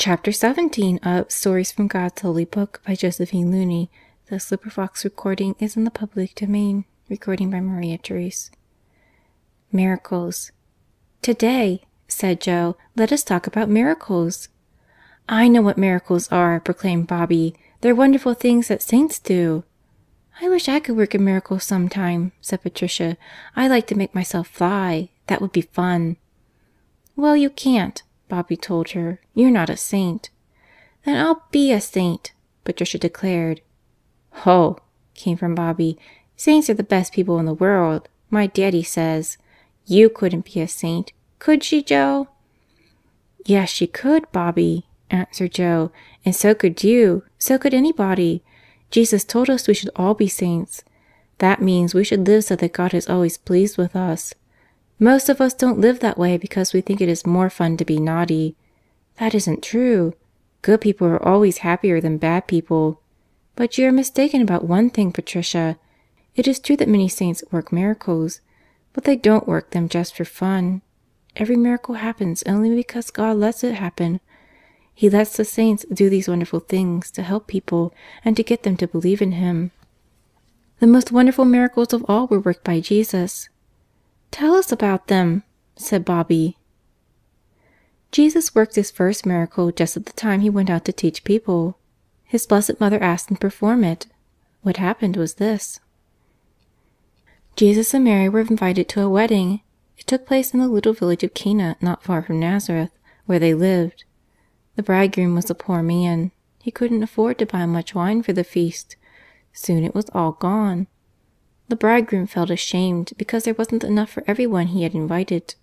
Chapter 17 of Stories from God's Holy Book by Josephine Looney. The Slipperfox recording is in the public domain. Recording by Maria Therese. Miracles. Today, said Joe, let us talk about miracles. I know what miracles are, proclaimed Bobby. They're wonderful things that saints do. I wish I could work a miracle sometime, said Patricia. I like to make myself fly. That would be fun. Well, you can't, Bobby told her. "You're not a saint." "Then I'll be a saint," Patricia declared. "Ho!" came from Bobby. "Saints are the best people in the world. My daddy says. You couldn't be a saint, could she, Joe?" "Yes, she could, Bobby," answered Joe, "and so could you, so could anybody. Jesus told us we should all be saints. That means we should live so that God is always pleased with us. Most of us don't live that way because we think it is more fun to be naughty. That isn't true. Good people are always happier than bad people. But you are mistaken about one thing, Patricia. It is true that many saints work miracles, but they don't work them just for fun. Every miracle happens only because God lets it happen. He lets the saints do these wonderful things to help people and to get them to believe in Him. The most wonderful miracles of all were worked by Jesus. "Tell us about them," said Bobby. Jesus worked His first miracle just at the time He went out to teach people. His Blessed Mother asked Him to perform it. What happened was this. Jesus and Mary were invited to a wedding. It took place in the little village of Cana not far from Nazareth, where they lived. The bridegroom was a poor man. He couldn't afford to buy much wine for the feast. Soon it was all gone. The bridegroom felt ashamed because there wasn't enough for everyone he had invited.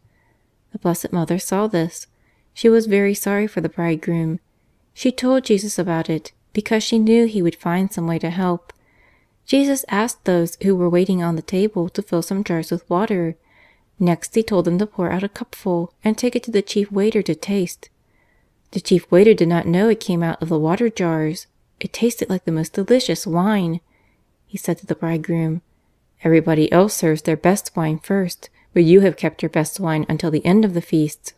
The Blessed Mother saw this. She was very sorry for the bridegroom. She told Jesus about it because she knew he would find some way to help. Jesus asked those who were waiting on the table to fill some jars with water. Next he told them to pour out a cupful and take it to the chief waiter to taste. The chief waiter did not know it came out of the water jars. It tasted like the most delicious wine. He said to the bridegroom, Everybody else serves their best wine first, but you have kept your best wine until the end of the feast."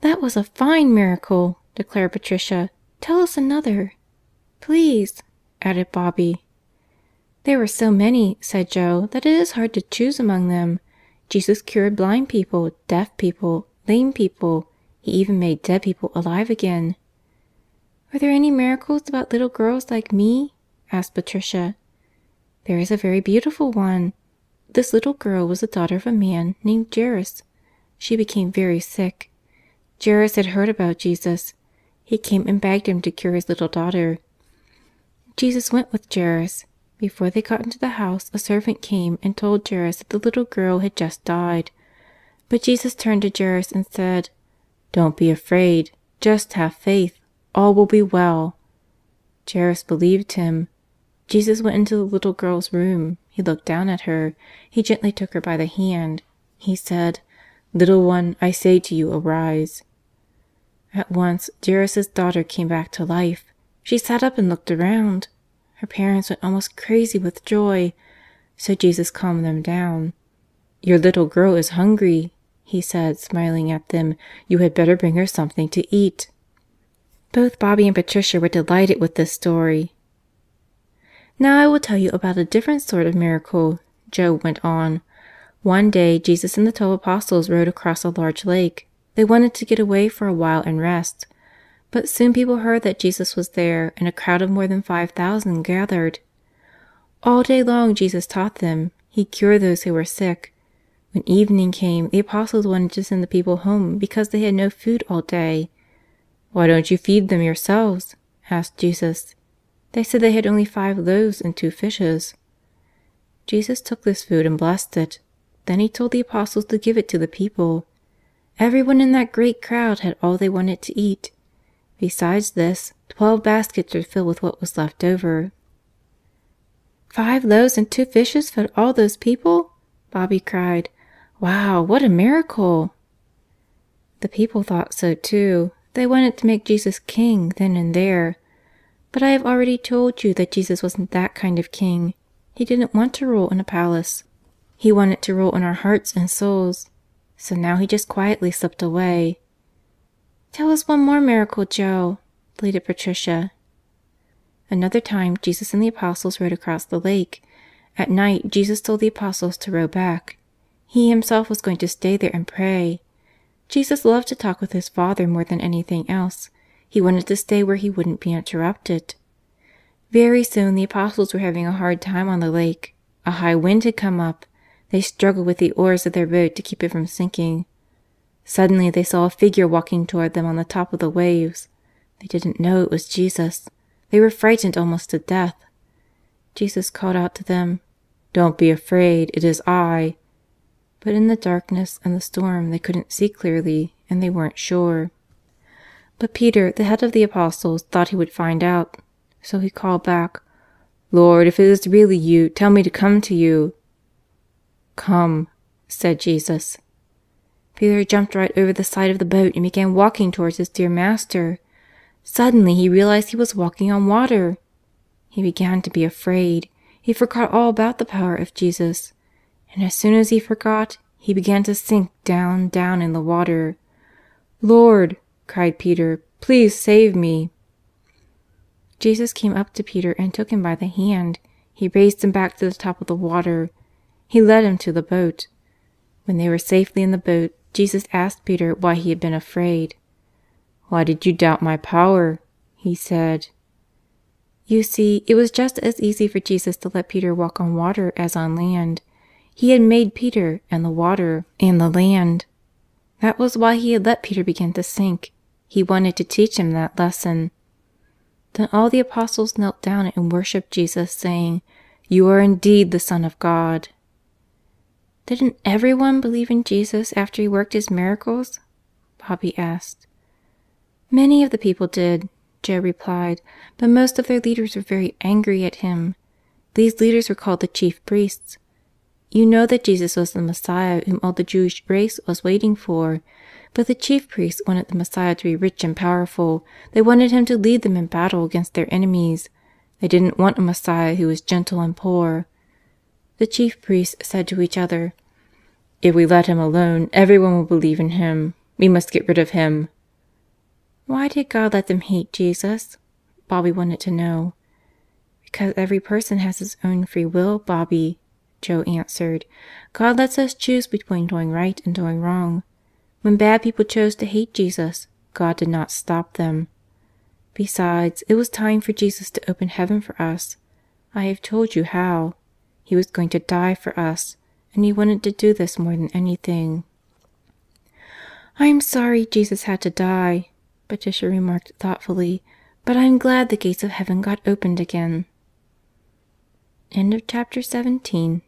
"That was a fine miracle," declared Patricia. "Tell us another." "Please," added Bobby. "There were so many," said Joe, "that it is hard to choose among them. Jesus cured blind people, deaf people, lame people. He even made dead people alive again." "Were there any miracles about little girls like me?" asked Patricia. There is a very beautiful one. This little girl was the daughter of a man named Jairus. She became very sick. Jairus had heard about Jesus. He came and begged him to cure his little daughter. Jesus went with Jairus. Before they got into the house, a servant came and told Jairus that the little girl had just died. But Jesus turned to Jairus and said, Don't be afraid. Just have faith. All will be well. Jairus believed him. Jesus went into the little girl's room. He looked down at her. He gently took her by the hand. He said, Little one, I say to you, arise. At once Jairus' daughter came back to life. She sat up and looked around. Her parents went almost crazy with joy. So Jesus calmed them down. Your little girl is hungry, he said, smiling at them. You had better bring her something to eat. Both Bobby and Patricia were delighted with this story. Now I will tell you about a different sort of miracle, Joe went on. One day Jesus and the twelve apostles rode across a large lake. They wanted to get away for a while and rest. But soon people heard that Jesus was there, and a crowd of more than five thousand gathered. All day long Jesus taught them. He cured those who were sick. When evening came, the apostles wanted to send the people home because they had no food all day. Why don't you feed them yourselves? asked Jesus. They said they had only five loaves and two fishes. Jesus took this food and blessed it. Then He told the Apostles to give it to the people. Everyone in that great crowd had all they wanted to eat. Besides this, twelve baskets were filled with what was left over. Five loaves and two fishes fed all those people? Bobby cried. Wow, what a miracle! The people thought so too. They wanted to make Jesus king then and there. But I have already told you that Jesus wasn't that kind of king. He didn't want to rule in a palace. He wanted to rule in our hearts and souls. So now he just quietly slipped away. Tell us one more miracle, Joe, pleaded Patricia. Another time Jesus and the apostles rode across the lake. At night Jesus told the apostles to row back. He himself was going to stay there and pray. Jesus loved to talk with his Father more than anything else, he wanted to stay where he wouldn't be interrupted. Very soon the apostles were having a hard time on the lake. A high wind had come up. They struggled with the oars of their boat to keep it from sinking. Suddenly they saw a figure walking toward them on the top of the waves. They didn't know it was Jesus. They were frightened almost to death. Jesus called out to them, Don't be afraid, it is I. But in the darkness and the storm they couldn't see clearly, and they weren't sure. But Peter, the head of the apostles, thought he would find out. So he called back, Lord, if it is really you, tell me to come to you. Come, said Jesus. Peter jumped right over the side of the boat and began walking towards his dear master. Suddenly he realized he was walking on water. He began to be afraid. He forgot all about the power of Jesus. And as soon as he forgot, he began to sink down, down in the water. Lord, cried Peter. "Please save me!" Jesus came up to Peter and took him by the hand. He raised him back to the top of the water. He led him to the boat. When they were safely in the boat, Jesus asked Peter why he had been afraid. "Why did you doubt My power?" he said. You see, it was just as easy for Jesus to let Peter walk on water as on land. He had made Peter and the water and the land. That was why he had let Peter begin to sink. He wanted to teach him that lesson. Then all the apostles knelt down and worshipped Jesus, saying, You are indeed the Son of God. Didn't everyone believe in Jesus after he worked his miracles? Bobby asked. Many of the people did, Joe replied, but most of their leaders were very angry at him. These leaders were called the chief priests. You know that Jesus was the Messiah whom all the Jewish race was waiting for. But the chief priests wanted the Messiah to be rich and powerful. They wanted him to lead them in battle against their enemies. They didn't want a Messiah who was gentle and poor. The chief priests said to each other, If we let him alone, everyone will believe in him. We must get rid of him. Why did God let them hate Jesus? Bobby wanted to know. Because every person has his own free will, Bobby, Joe answered. God lets us choose between doing right and doing wrong. When bad people chose to hate Jesus, God did not stop them. Besides, it was time for Jesus to open heaven for us. I have told you how. He was going to die for us, and he wanted to do this more than anything. I'm sorry Jesus had to die, Patricia remarked thoughtfully, but I'm glad the gates of heaven got opened again. End of chapter 17